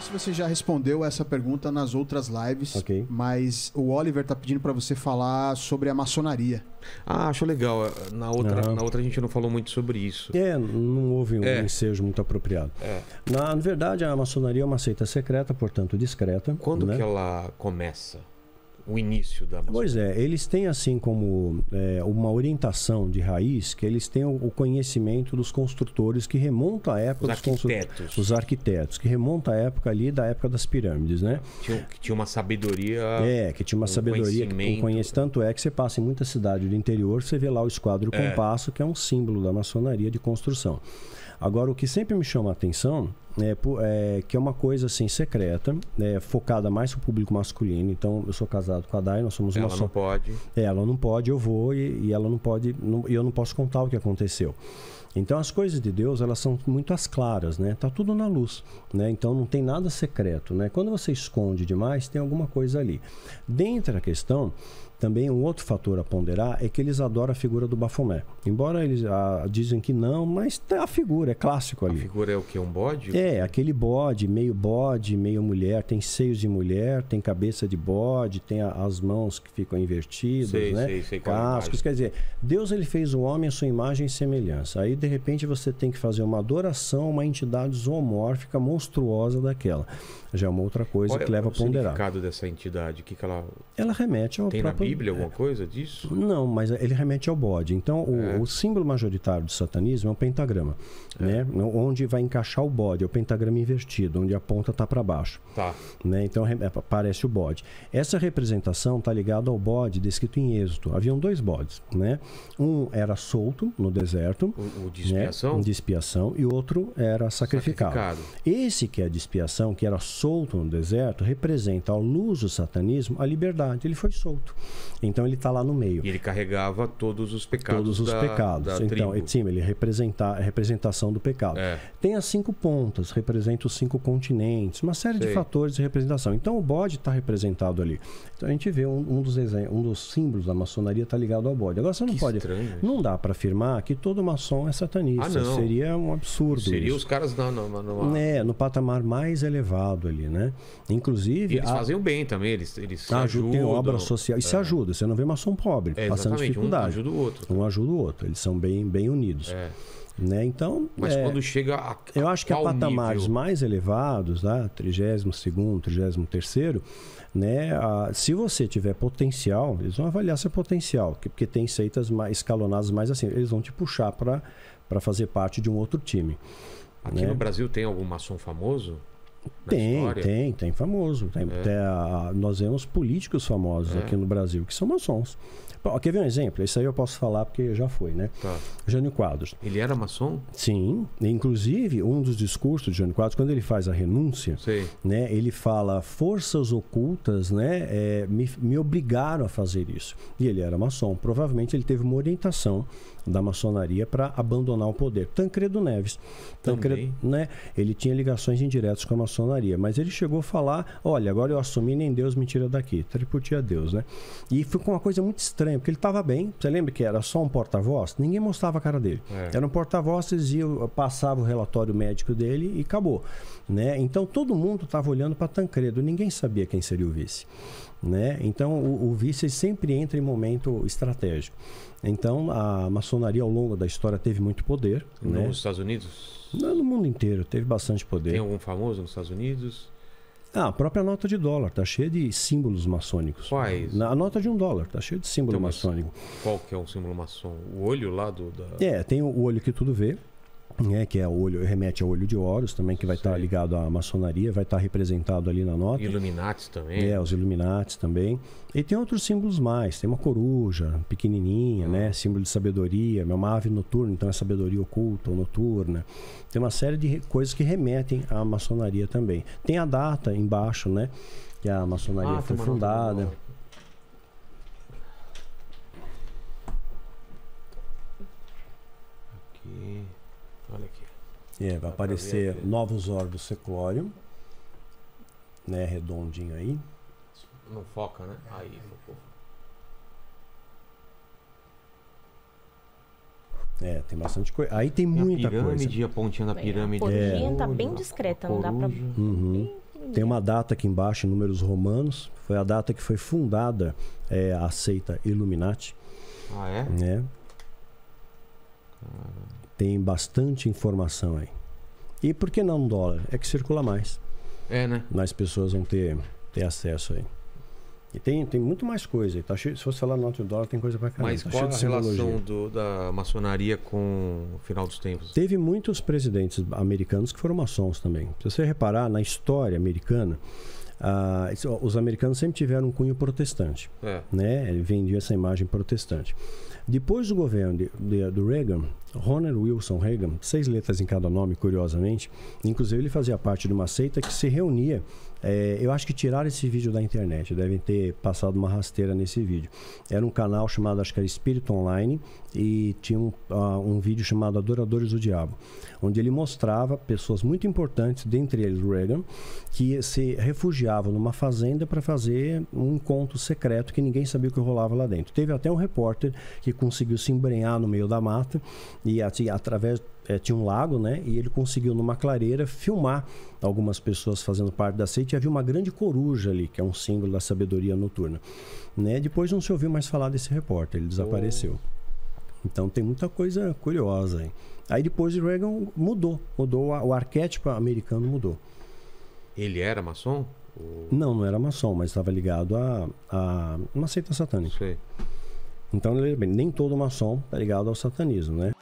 sei se você já respondeu essa pergunta nas outras lives, okay. mas o Oliver tá pedindo para você falar sobre a maçonaria. Ah, acho legal. Na outra, na outra a gente não falou muito sobre isso. É, não houve um é. ensejo muito apropriado. É. Na, na, verdade, a maçonaria é uma seita secreta, portanto discreta. Quando né? que ela começa? o início da música. Pois é, eles têm assim como é, uma orientação de raiz que eles têm o conhecimento dos construtores que remonta à época os arquitetos. Constru... Os arquitetos, que remonta à época ali da época das pirâmides, né? que tinha uma sabedoria. É, que tinha uma um sabedoria que conhece. Tanto é que você passa em muita cidade do interior, você vê lá o esquadro é. compasso, que é um símbolo da maçonaria de construção. Agora, o que sempre me chama a atenção é, é, que é uma coisa assim secreta, é, focada mais no público masculino. Então, eu sou casado com a Dai, nós somos ela uma só. Ela não pode. É, ela não pode, eu vou e, e ela não pode, não, eu não posso contar o que aconteceu. Então as coisas de Deus elas são muito as claras, né? Tá tudo na luz, né? Então não tem nada secreto, né? Quando você esconde demais tem alguma coisa ali. Dentro da questão também um outro fator a ponderar é que eles adoram a figura do Bafomé. Embora eles ah, dizem que não, mas tá a figura é clássico ali. A figura é o que um bode? É, é, aquele bode, meio bode, meio mulher, tem seios de mulher, tem cabeça de bode, tem a, as mãos que ficam invertidas, sei, né? Sei, sei, é Cascos, quer dizer, Deus ele fez o homem à sua imagem e semelhança. Aí de repente você tem que fazer uma adoração a uma entidade zoomórfica monstruosa daquela. Já é uma outra coisa é que leva a ponderar. O significado dessa entidade, que, que ela Ela remete ao Tem próprio... na Bíblia alguma é. coisa disso? Não, mas ele remete ao bode. Então, o, é. o símbolo majoritário do satanismo é o um pentagrama, é. né? Onde vai encaixar o bode o pentagrama invertido, onde a ponta está para baixo. Tá. Né? Então aparece é, o bode. Essa representação está ligada ao bode descrito em Êxodo. Haviam dois bodes. Né? Um era solto no deserto. O, o de expiação? Né? De expiação. E outro era sacrificado. sacrificado. Esse que é de expiação, que era solto no deserto, representa, ao luz do satanismo, a liberdade. Ele foi solto. Então ele está lá no meio. E ele carregava todos os pecados. Todos os da, pecados. Da então, tribo. sim, ele representa a representação do pecado. É. Tem as cinco pontas representa os cinco continentes, uma série Sei. de fatores de representação. Então o bode está representado ali. Então a gente vê um, um, dos, um dos símbolos da maçonaria está ligado ao bode. Agora você não que pode. Estranho. Não dá para afirmar que todo maçom é satanista. Ah, Seria um absurdo. Seria isso. os caras não, não. Não É, no patamar mais elevado ali, né? Inclusive. E eles a... o bem também, eles, eles tá, ajudam. Tem obra social. E é. se ajuda. Você não vê maçom pobre, é, passando dificuldade. Um ajuda o outro. Um ajuda o outro. Eles são bem, bem unidos. É. Né? Então, Mas é, quando chega a, a Eu acho que a patamares nível? mais elevados, né? 32º, 33 né? se você tiver potencial, eles vão avaliar seu potencial, porque, porque tem seitas mais escalonadas mais assim, eles vão te puxar para fazer parte de um outro time. Aqui né? no Brasil tem algum maçom famoso? tem, Tem, tem, famoso. Tem, é. tem a, nós vemos políticos famosos é. aqui no Brasil que são maçons. Bom, quer ver um exemplo? Isso aí eu posso falar porque já foi, né? Tá. Jânio Quadros. Ele era maçom? Sim. Inclusive, um dos discursos de Jânio Quadros, quando ele faz a renúncia, né, ele fala: forças ocultas né, é, me, me obrigaram a fazer isso. E ele era maçom. Provavelmente ele teve uma orientação da maçonaria para abandonar o poder. Tancredo Neves. Tancredo, né, ele tinha ligações indiretas com a maçonaria. Maria, mas ele chegou a falar: olha, agora eu assumi, nem Deus me tira daqui. Tripudia Deus, né? E foi uma coisa muito estranha, porque ele estava bem. Você lembra que era só um porta-voz? Ninguém mostrava a cara dele. É. Era um porta-voz, eles iam, passava o relatório médico dele e acabou. Né? Então todo mundo estava olhando para Tancredo, ninguém sabia quem seria o vice. Né? Então, o, o vice sempre entra em momento estratégico. Então, a maçonaria ao longo da história teve muito poder. Nos né? Estados Unidos? Não, no mundo inteiro, teve bastante poder. Tem algum famoso nos Estados Unidos? Ah, a própria nota de dólar está cheia de símbolos maçônicos. Quais? A nota de um dólar está cheia de símbolo então, maçônico. Qual que é um símbolo maçom? O olho lá do... Da... É, tem o olho que tudo vê né, que é olho, remete ao olho de Horus também, que vai estar tá ligado à maçonaria, vai estar tá representado ali na nota. Illuminati também. É, os Illuminati também. E tem outros símbolos mais, tem uma coruja pequenininha, hum. né, símbolo de sabedoria, uma ave noturna, então é sabedoria oculta ou noturna. Tem uma série de coisas que remetem à maçonaria também. Tem a data embaixo, né, que a maçonaria ah, foi fundada. É, vai aparecer novos órgãos seclório, né, redondinho aí. Não foca, né? Aí, focou. É, tem bastante coisa. Aí tem, tem muita a pirâmide, coisa. A pontinha da é, pirâmide. A pontinha é. tá bem discreta, não dá pra... Uhum. Tem uma data aqui embaixo, em números romanos. Foi a data que foi fundada é, a seita Illuminati. Ah, é? É. Caramba. Tem bastante informação aí. E por que não dólar? É que circula mais. É, né? Mais pessoas vão ter, ter acesso aí. E tem, tem muito mais coisa. Tá cheio, se você falar nota do dólar, tem coisa pra caramba. Mas tá qual a relação do, da maçonaria com o final dos tempos? Teve muitos presidentes americanos que foram maçons também. Se você reparar na história americana, ah, os americanos sempre tiveram um cunho protestante. É. Né? Ele vendia essa imagem protestante. Depois do governo de, de, do Reagan, Ronald Wilson Reagan, seis letras em cada nome, curiosamente, inclusive ele fazia parte de uma seita que se reunia é, eu acho que tiraram esse vídeo da internet, devem ter passado uma rasteira nesse vídeo. Era um canal chamado, acho que era Espírito Online, e tinha um, uh, um vídeo chamado Adoradores do Diabo, onde ele mostrava pessoas muito importantes, dentre eles Reagan, que se refugiavam numa fazenda para fazer um encontro secreto que ninguém sabia o que rolava lá dentro. Teve até um repórter que conseguiu se embrenhar no meio da mata e, assim, através é, tinha um lago, né? E ele conseguiu, numa clareira, filmar algumas pessoas fazendo parte da seita. E havia uma grande coruja ali, que é um símbolo da sabedoria noturna. Né? Depois não se ouviu mais falar desse repórter, ele desapareceu. Oh. Então tem muita coisa curiosa aí. Aí depois o Reagan mudou, mudou o arquétipo americano mudou. Ele era maçom? Não, não era maçom, mas estava ligado a, a uma seita satânica. Sei. Então, nem todo maçom está ligado ao satanismo, né?